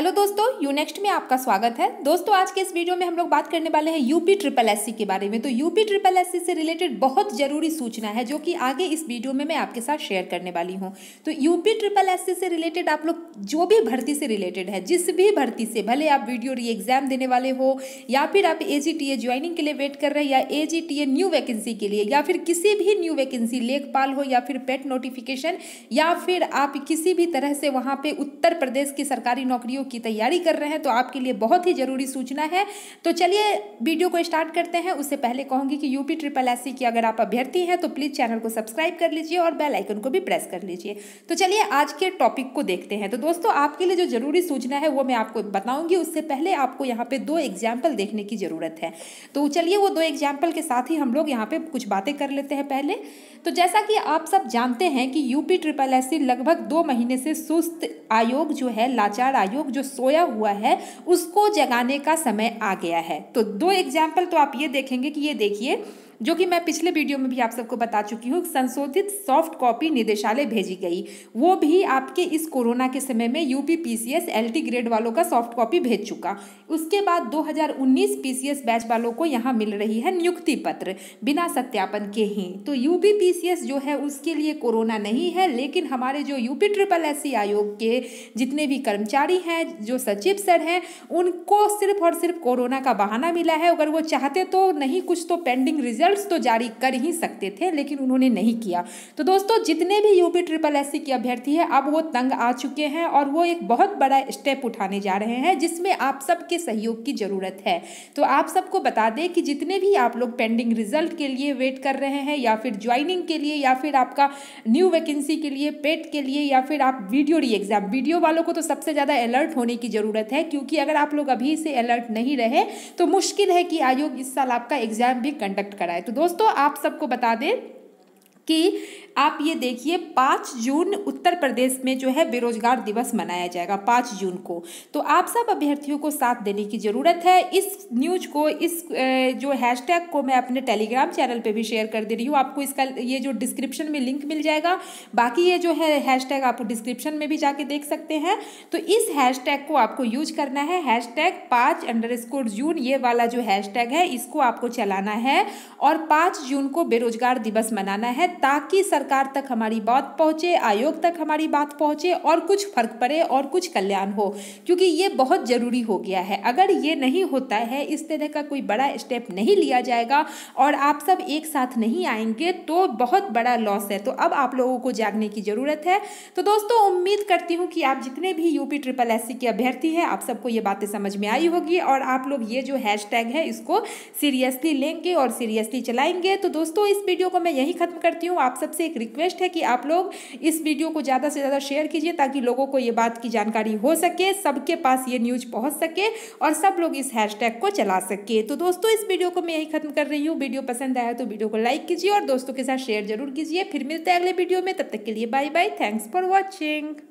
hello दोस्तों you next में आपका स्वागत है दोस्तों आज के इस वीडियो में हम लोग बात करने वाले हैं यूपी ट्रिपल एससी के बारे में तो यूपी ट्रिपल एससी से रिलेटेड बहुत ज़रूरी सूचना है जो कि आगे इस वीडियो में मैं आपके साथ शेयर करने वाली हूं तो यूपी ट्रिपल एससी से रिलेटेड आप लोग जो भी भर्ती से रिलेटेड है जिस भी भर्ती से भले आप वीडियो री एग्जाम देने वाले हो या फिर आप ए जी ज्वाइनिंग के लिए वेट कर रहे हैं या ए न्यू वैकेंसी के लिए या फिर किसी भी न्यू वैकेंसी लेखपाल हो या फिर पेट नोटिफिकेशन या फिर आप किसी भी तरह से वहाँ पर उत्तर प्रदेश की सरकारी नौकरियों की तैयारी कर रहे हैं तो आपके लिए बहुत ही ज़रूरी सूचना है तो चलिए वीडियो को स्टार्ट करते हैं उससे पहले कहूंगी कि यूपी ट्रिपल एस की अगर आप अभ्यर्थी हैं तो प्लीज़ चैनल को सब्सक्राइब कर लीजिए और बेल आइकन को भी प्रेस कर लीजिए तो चलिए आज के टॉपिक को देखते हैं तो दोस्तों आपके लिए जो ज़रूरी सूचना है वो मैं आपको बताऊंगी उससे पहले आपको यहाँ पर दो एग्जाम्पल देखने की ज़रूरत है तो चलिए वो दो एग्जाम्पल के साथ ही हम लोग यहाँ पर कुछ बातें कर लेते हैं पहले तो जैसा कि आप सब जानते हैं कि यूपी ट्रिपल एस लगभग दो महीने से सुस्त आयोग जो है लाचार आयोग जो जो सोया हुआ है उसको जगाने का समय आ गया है तो दो एग्जाम्पल तो आप ये देखेंगे कि ये देखिए जो कि मैं पिछले वीडियो में भी आप सबको बता चुकी हूँ संशोधित सॉफ्ट कॉपी निदेशालय भेजी गई वो भी आपके इस कोरोना के समय में यूपी पीसीएस एलटी ग्रेड वालों का सॉफ्ट कॉपी भेज चुका उसके बाद 2019 पीसीएस बैच वालों को यहाँ मिल रही है नियुक्ति पत्र बिना सत्यापन के ही तो यूपी पीसीएस जो है उसके लिए कोरोना नहीं है लेकिन हमारे जो यूपी ट्रिपल एस आयोग के जितने भी कर्मचारी हैं जो सचिव सर हैं उनको सिर्फ और सिर्फ कोरोना का बहाना मिला है अगर वो चाहते तो नहीं कुछ तो पेंडिंग रिजल्ट रिजल्ट्स तो जारी कर ही सकते थे लेकिन उन्होंने नहीं किया तो दोस्तों जितने भी यूपी ट्रिपल एस सी के अभ्यर्थी हैं अब वो तंग आ चुके हैं और वो एक बहुत बड़ा स्टेप उठाने जा रहे हैं जिसमें आप सबके सहयोग की ज़रूरत है तो आप सबको बता दें कि जितने भी आप लोग पेंडिंग रिजल्ट के लिए वेट कर रहे हैं या फिर ज्वाइनिंग के लिए या फिर आपका न्यू वैकेंसी के लिए पेट के लिए या फिर आप वीडियो री एग्ज़ाम वीडियो वालों को तो सबसे ज़्यादा अलर्ट होने की ज़रूरत है क्योंकि अगर आप लोग अभी से अलर्ट नहीं रहे तो मुश्किल है कि आयोग इस साल आपका एग्ज़ाम भी कंडक्ट कराए है तो दोस्तों आप सबको बता दें कि आप ये देखिए पाँच जून उत्तर प्रदेश में जो है बेरोजगार दिवस मनाया जाएगा पाँच जून को तो आप सब अभ्यर्थियों को साथ देने की ज़रूरत है इस न्यूज को इस जो हैशटैग को मैं अपने टेलीग्राम चैनल पे भी शेयर कर दे रही हूँ आपको इसका ये जो डिस्क्रिप्शन में लिंक मिल जाएगा बाकी ये जो है टैग आप डिस्क्रिप्शन में भी जाके देख सकते हैं तो इस टैग को आपको यूज करना है टैग पाँच अंडर स्कोर जून ये वाला जो हैशटैग है इसको आपको चलाना है और पाँच जून को बेरोजगार दिवस मनाना है ताकि सरकार तक हमारी बात पहुँचे आयोग तक हमारी बात पहुँचे और कुछ फर्क पड़े और कुछ कल्याण हो क्योंकि ये बहुत ज़रूरी हो गया है अगर ये नहीं होता है इस तरह का कोई बड़ा स्टेप नहीं लिया जाएगा और आप सब एक साथ नहीं आएंगे तो बहुत बड़ा लॉस है तो अब आप लोगों को जागने की ज़रूरत है तो दोस्तों उम्मीद करती हूँ कि आप जितने भी यूपी ट्रिपल एस के अभ्यर्थी हैं आप सबको ये बातें समझ में आई होगी और आप लोग ये जो हैश है इसको सीरियसली लेंगे और सीरियसली चलाएंगे तो दोस्तों इस वीडियो को मैं यहीं खत्म करती करती हूँ आप सबसे एक रिक्वेस्ट है कि आप लोग इस वीडियो को ज़्यादा से ज़्यादा शेयर कीजिए ताकि लोगों को ये बात की जानकारी हो सके सबके पास ये न्यूज पहुँच सके और सब लोग इस हैशटैग को चला सके तो दोस्तों इस वीडियो को मैं यही खत्म कर रही हूँ वीडियो पसंद आया तो वीडियो को लाइक कीजिए और दोस्तों के साथ शेयर जरूर कीजिए फिर मिलते हैं अगले वीडियो में तब तक के लिए bye bye thanks for watching